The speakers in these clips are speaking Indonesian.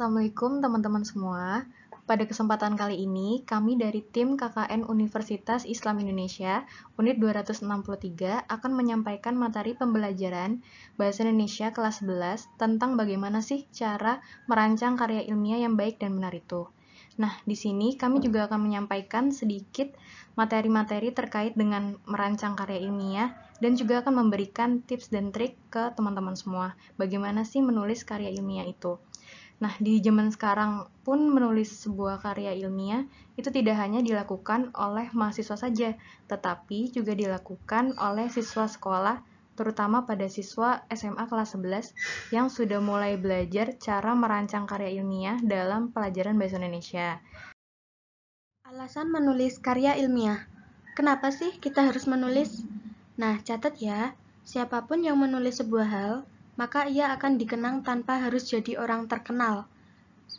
Assalamualaikum teman-teman semua. Pada kesempatan kali ini, kami dari tim KKN Universitas Islam Indonesia, Unit 263, akan menyampaikan materi pembelajaran Bahasa Indonesia kelas 11 tentang bagaimana sih cara merancang karya ilmiah yang baik dan benar itu. Nah, di sini kami juga akan menyampaikan sedikit materi-materi terkait dengan merancang karya ilmiah dan juga akan memberikan tips dan trik ke teman-teman semua bagaimana sih menulis karya ilmiah itu. Nah, di zaman sekarang pun menulis sebuah karya ilmiah itu tidak hanya dilakukan oleh mahasiswa saja, tetapi juga dilakukan oleh siswa sekolah, terutama pada siswa SMA kelas 11 yang sudah mulai belajar cara merancang karya ilmiah dalam pelajaran Bahasa Indonesia. Alasan menulis karya ilmiah. Kenapa sih kita harus menulis? Nah, catat ya, siapapun yang menulis sebuah hal, maka ia akan dikenang tanpa harus jadi orang terkenal.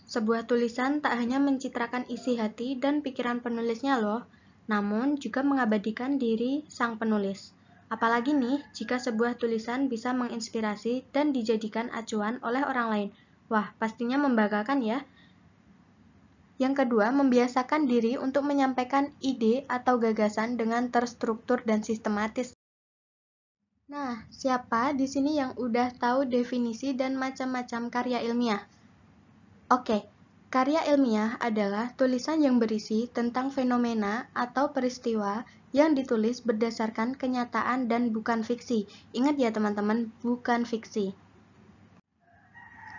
Sebuah tulisan tak hanya mencitrakan isi hati dan pikiran penulisnya loh, namun juga mengabadikan diri sang penulis. Apalagi nih, jika sebuah tulisan bisa menginspirasi dan dijadikan acuan oleh orang lain. Wah, pastinya membanggakan ya. Yang kedua, membiasakan diri untuk menyampaikan ide atau gagasan dengan terstruktur dan sistematis. Nah, siapa di sini yang udah tahu definisi dan macam-macam karya ilmiah? Oke, karya ilmiah adalah tulisan yang berisi tentang fenomena atau peristiwa yang ditulis berdasarkan kenyataan dan bukan fiksi. Ingat ya teman-teman, bukan fiksi.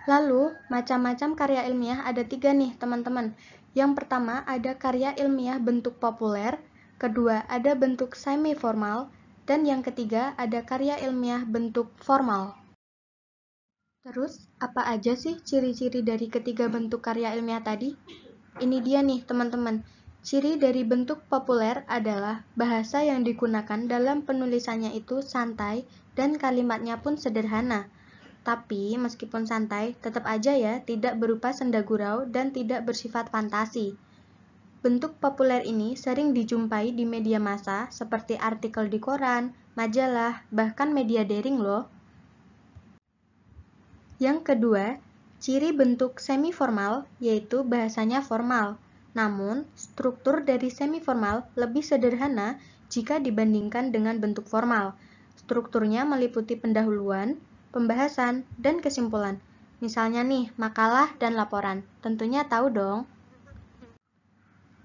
Lalu, macam-macam karya ilmiah ada tiga nih teman-teman. Yang pertama ada karya ilmiah bentuk populer, kedua ada bentuk semi-formal, dan yang ketiga, ada karya ilmiah bentuk formal. Terus, apa aja sih ciri-ciri dari ketiga bentuk karya ilmiah tadi? Ini dia nih, teman-teman. Ciri dari bentuk populer adalah bahasa yang digunakan dalam penulisannya itu santai dan kalimatnya pun sederhana. Tapi, meskipun santai, tetap aja ya tidak berupa senda gurau dan tidak bersifat fantasi. Bentuk populer ini sering dijumpai di media massa seperti artikel di koran, majalah, bahkan media daring loh. Yang kedua, ciri bentuk semi-formal yaitu bahasanya formal. Namun, struktur dari semi-formal lebih sederhana jika dibandingkan dengan bentuk formal. Strukturnya meliputi pendahuluan, pembahasan, dan kesimpulan. Misalnya nih, makalah dan laporan. Tentunya tahu dong.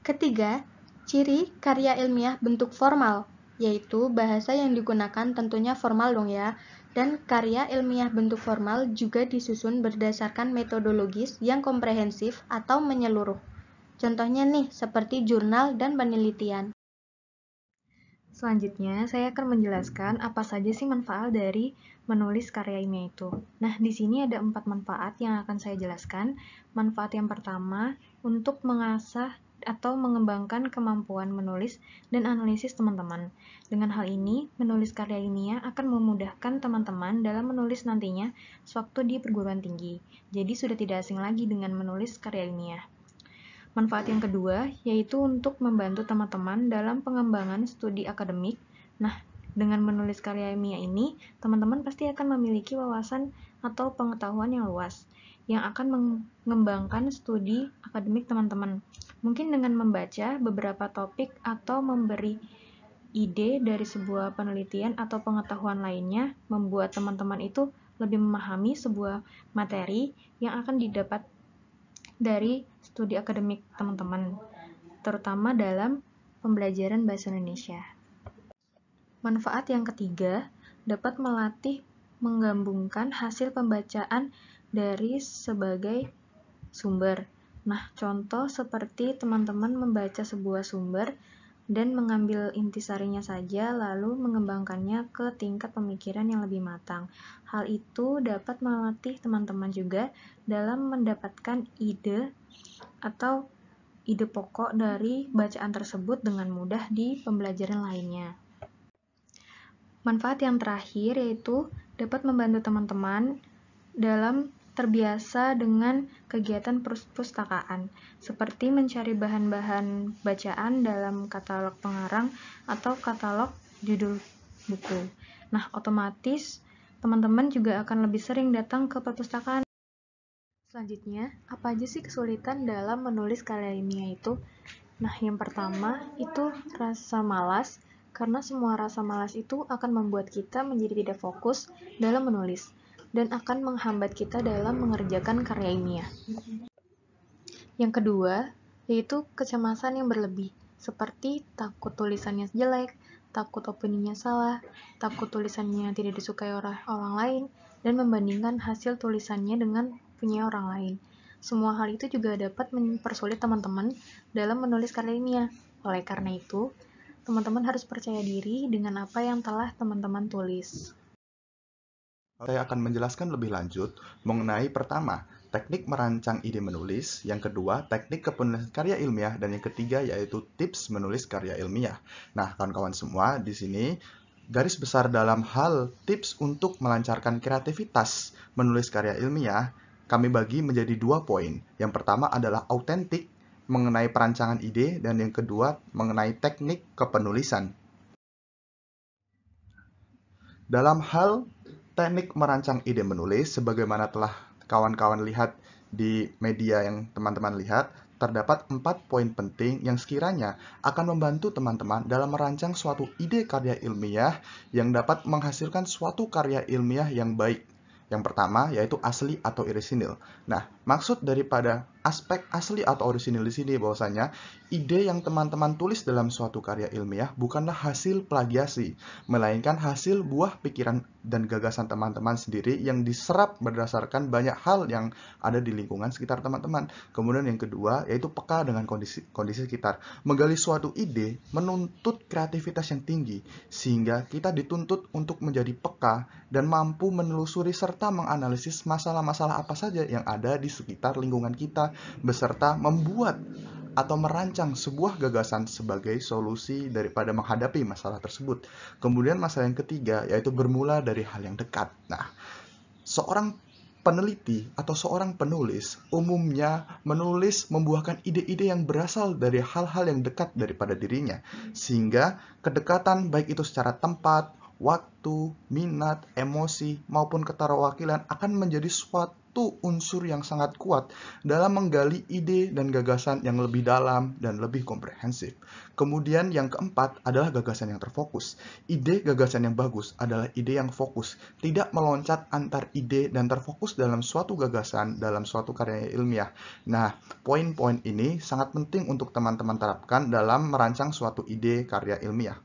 Ketiga, ciri karya ilmiah bentuk formal, yaitu bahasa yang digunakan tentunya formal dong ya, dan karya ilmiah bentuk formal juga disusun berdasarkan metodologis yang komprehensif atau menyeluruh. Contohnya nih, seperti jurnal dan penelitian. Selanjutnya, saya akan menjelaskan apa saja sih manfaat dari menulis karya ilmiah itu. Nah, di sini ada empat manfaat yang akan saya jelaskan. Manfaat yang pertama, untuk mengasah atau mengembangkan kemampuan menulis dan analisis teman-teman. Dengan hal ini, menulis karya ilmiah akan memudahkan teman-teman dalam menulis nantinya sewaktu di perguruan tinggi. Jadi sudah tidak asing lagi dengan menulis karya ilmiah. Manfaat yang kedua yaitu untuk membantu teman-teman dalam pengembangan studi akademik. Nah, dengan menulis karya ilmiah ini, teman-teman pasti akan memiliki wawasan atau pengetahuan yang luas yang akan mengembangkan studi akademik teman-teman. Mungkin dengan membaca beberapa topik atau memberi ide dari sebuah penelitian atau pengetahuan lainnya membuat teman-teman itu lebih memahami sebuah materi yang akan didapat dari studi akademik teman-teman, terutama dalam pembelajaran bahasa Indonesia. Manfaat yang ketiga dapat melatih menggabungkan hasil pembacaan dari sebagai sumber. Nah, contoh seperti teman-teman membaca sebuah sumber dan mengambil intisarinya saja lalu mengembangkannya ke tingkat pemikiran yang lebih matang. Hal itu dapat melatih teman-teman juga dalam mendapatkan ide atau ide pokok dari bacaan tersebut dengan mudah di pembelajaran lainnya. Manfaat yang terakhir yaitu dapat membantu teman-teman dalam terbiasa dengan kegiatan perpustakaan, seperti mencari bahan-bahan bacaan dalam katalog pengarang atau katalog judul buku. Nah, otomatis teman-teman juga akan lebih sering datang ke perpustakaan. Selanjutnya, apa aja sih kesulitan dalam menulis karya ilmiah itu? Nah, yang pertama itu rasa malas, karena semua rasa malas itu akan membuat kita menjadi tidak fokus dalam menulis dan akan menghambat kita dalam mengerjakan karya ilmiah. Yang kedua, yaitu kecemasan yang berlebih, seperti takut tulisannya jelek, takut opininya salah, takut tulisannya tidak disukai orang, orang lain, dan membandingkan hasil tulisannya dengan punya orang lain. Semua hal itu juga dapat mempersulit teman-teman dalam menulis karya ilmiah. Oleh karena itu, teman-teman harus percaya diri dengan apa yang telah teman-teman tulis. Saya akan menjelaskan lebih lanjut mengenai pertama, teknik merancang ide menulis, yang kedua, teknik kepenulisan karya ilmiah, dan yang ketiga yaitu tips menulis karya ilmiah. Nah, kawan-kawan semua, di sini garis besar dalam hal tips untuk melancarkan kreativitas menulis karya ilmiah, kami bagi menjadi dua poin. Yang pertama adalah autentik mengenai perancangan ide, dan yang kedua mengenai teknik kepenulisan. Dalam hal teknik merancang ide menulis sebagaimana telah kawan-kawan lihat di media yang teman-teman lihat, terdapat empat poin penting yang sekiranya akan membantu teman-teman dalam merancang suatu ide karya ilmiah yang dapat menghasilkan suatu karya ilmiah yang baik. Yang pertama yaitu asli atau irisinil. Nah, maksud daripada aspek asli atau orisinil di sini bahwasanya ide yang teman-teman tulis dalam suatu karya ilmiah bukanlah hasil plagiasi, melainkan hasil buah pikiran dan gagasan teman-teman sendiri yang diserap berdasarkan banyak hal yang ada di lingkungan sekitar teman-teman. Kemudian yang kedua yaitu peka dengan kondisi kondisi sekitar. Menggali suatu ide menuntut kreativitas yang tinggi sehingga kita dituntut untuk menjadi peka dan mampu menelusuri serta menganalisis masalah-masalah apa saja yang ada di sekitar lingkungan kita beserta membuat atau merancang sebuah gagasan sebagai solusi daripada menghadapi masalah tersebut. Kemudian masalah yang ketiga yaitu bermula dari hal yang dekat. Nah, seorang peneliti atau seorang penulis umumnya menulis membuahkan ide-ide yang berasal dari hal-hal yang dekat daripada dirinya sehingga kedekatan baik itu secara tempat, waktu, minat, emosi maupun keterwakilan akan menjadi suatu satu unsur yang sangat kuat dalam menggali ide dan gagasan yang lebih dalam dan lebih komprehensif. Kemudian yang keempat adalah gagasan yang terfokus. Ide gagasan yang bagus adalah ide yang fokus, tidak meloncat antar ide dan terfokus dalam suatu gagasan dalam suatu karya ilmiah. Nah, poin-poin ini sangat penting untuk teman-teman terapkan dalam merancang suatu ide karya ilmiah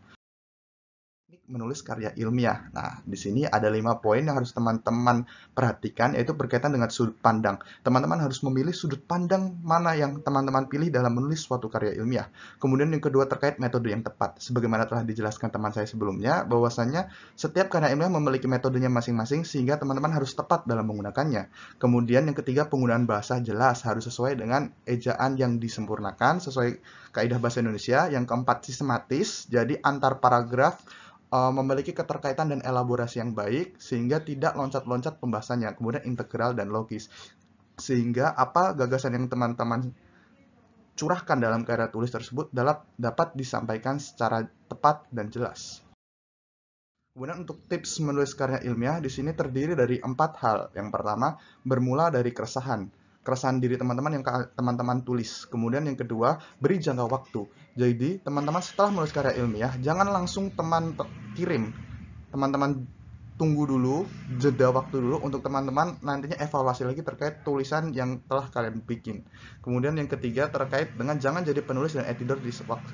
menulis karya ilmiah. Nah, di sini ada lima poin yang harus teman-teman perhatikan, yaitu berkaitan dengan sudut pandang. Teman-teman harus memilih sudut pandang mana yang teman-teman pilih dalam menulis suatu karya ilmiah. Kemudian yang kedua terkait metode yang tepat. Sebagaimana telah dijelaskan teman saya sebelumnya, bahwasannya setiap karya ilmiah memiliki metodenya masing-masing, sehingga teman-teman harus tepat dalam menggunakannya. Kemudian yang ketiga, penggunaan bahasa jelas harus sesuai dengan ejaan yang disempurnakan, sesuai kaidah bahasa Indonesia. Yang keempat, sistematis, jadi antar paragraf Eh, memiliki keterkaitan dan elaborasi yang baik sehingga tidak loncat-loncat pembahasannya, kemudian integral dan logis. Sehingga apa gagasan yang teman-teman curahkan dalam karya tulis tersebut dalam dapat disampaikan secara tepat dan jelas. Kemudian untuk tips menulis karya ilmiah di sini terdiri dari empat hal. Yang pertama, bermula dari keresahan keresahan diri teman-teman yang teman-teman tulis. Kemudian yang kedua, beri jangka waktu. Jadi, teman-teman setelah menulis karya ilmiah, jangan langsung teman kirim. Teman-teman tunggu dulu, jeda waktu dulu untuk teman-teman nantinya evaluasi lagi terkait tulisan yang telah kalian bikin. Kemudian yang ketiga terkait dengan jangan jadi penulis dan editor di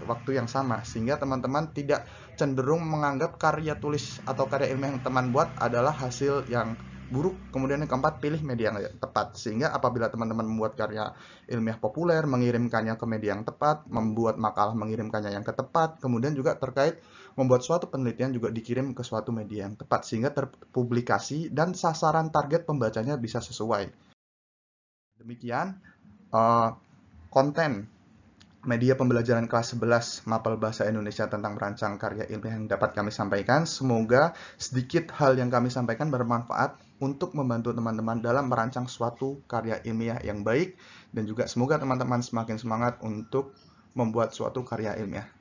waktu yang sama sehingga teman-teman tidak cenderung menganggap karya tulis atau karya ilmiah yang teman buat adalah hasil yang buruk. Kemudian yang keempat, pilih media yang tepat. Sehingga apabila teman-teman membuat karya ilmiah populer, mengirimkannya ke media yang tepat, membuat makalah mengirimkannya yang ke tepat, kemudian juga terkait membuat suatu penelitian juga dikirim ke suatu media yang tepat sehingga terpublikasi dan sasaran target pembacanya bisa sesuai. Demikian uh, konten media pembelajaran kelas 11 Mapel Bahasa Indonesia tentang merancang karya ilmiah yang dapat kami sampaikan. Semoga sedikit hal yang kami sampaikan bermanfaat untuk membantu teman-teman dalam merancang suatu karya ilmiah yang baik dan juga semoga teman-teman semakin semangat untuk membuat suatu karya ilmiah.